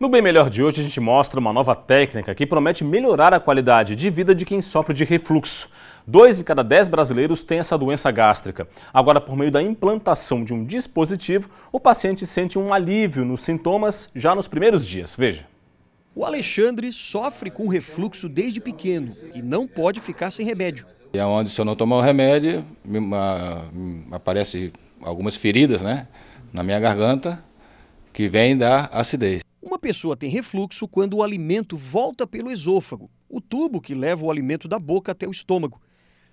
No Bem Melhor de hoje, a gente mostra uma nova técnica que promete melhorar a qualidade de vida de quem sofre de refluxo. Dois em cada dez brasileiros têm essa doença gástrica. Agora, por meio da implantação de um dispositivo, o paciente sente um alívio nos sintomas já nos primeiros dias. Veja. O Alexandre sofre com refluxo desde pequeno e não pode ficar sem remédio. É onde, se eu não tomar o remédio, me, me aparece algumas feridas né, na minha garganta que vem da acidez. Uma pessoa tem refluxo quando o alimento volta pelo esôfago, o tubo que leva o alimento da boca até o estômago.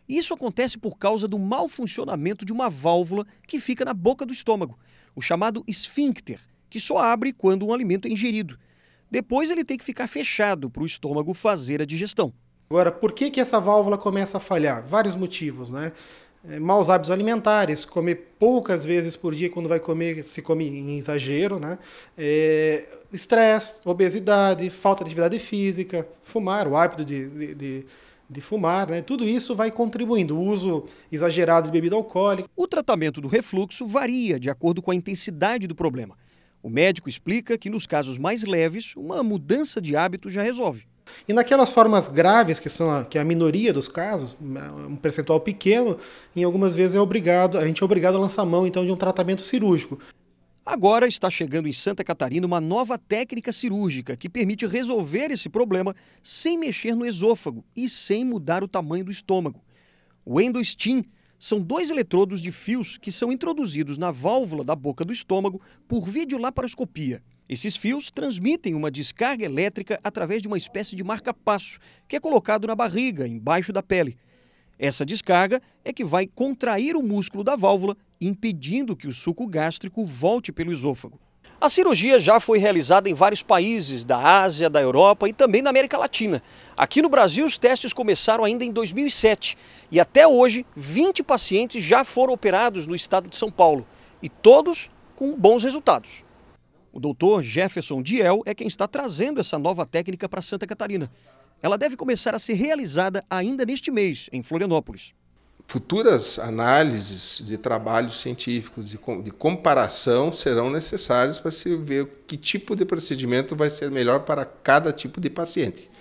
Isso acontece por causa do mau funcionamento de uma válvula que fica na boca do estômago, o chamado esfíncter, que só abre quando um alimento é ingerido. Depois ele tem que ficar fechado para o estômago fazer a digestão. Agora, por que, que essa válvula começa a falhar? Vários motivos, né? É, maus hábitos alimentares, comer poucas vezes por dia quando vai comer, se come em exagero, né? É, estresse, obesidade, falta de atividade física, fumar, o hábito de, de, de de fumar, né? Tudo isso vai contribuindo, o uso exagerado de bebida alcoólica. O tratamento do refluxo varia de acordo com a intensidade do problema. O médico explica que nos casos mais leves, uma mudança de hábito já resolve. E naquelas formas graves, que são a, que é a minoria dos casos, um percentual pequeno, em algumas vezes é obrigado, a gente é obrigado a lançar mão então de um tratamento cirúrgico. Agora está chegando em Santa Catarina uma nova técnica cirúrgica que permite resolver esse problema sem mexer no esôfago e sem mudar o tamanho do estômago. O endostim são dois eletrodos de fios que são introduzidos na válvula da boca do estômago por videolaparoscopia. Esses fios transmitem uma descarga elétrica através de uma espécie de marca-passo, que é colocado na barriga, embaixo da pele. Essa descarga é que vai contrair o músculo da válvula, impedindo que o suco gástrico volte pelo esôfago. A cirurgia já foi realizada em vários países da Ásia, da Europa e também da América Latina. Aqui no Brasil, os testes começaram ainda em 2007 e até hoje 20 pacientes já foram operados no estado de São Paulo e todos com bons resultados. O doutor Jefferson Diel é quem está trazendo essa nova técnica para Santa Catarina. Ela deve começar a ser realizada ainda neste mês, em Florianópolis. Futuras análises de trabalhos científicos, de, comparação, serão necessárias para se ver que tipo de procedimento vai ser melhor para cada tipo de paciente.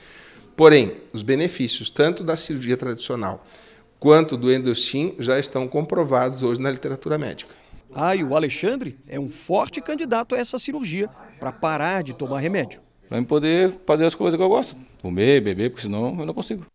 Porém, os benefícios tanto da cirurgia tradicional quanto do endostim já estão comprovados hoje na literatura médica. Aí ah, o Alexandre é um forte candidato a essa cirurgia para parar de tomar remédio. Para eu poder fazer as coisas que eu gosto, comer, beber, porque senão eu não consigo.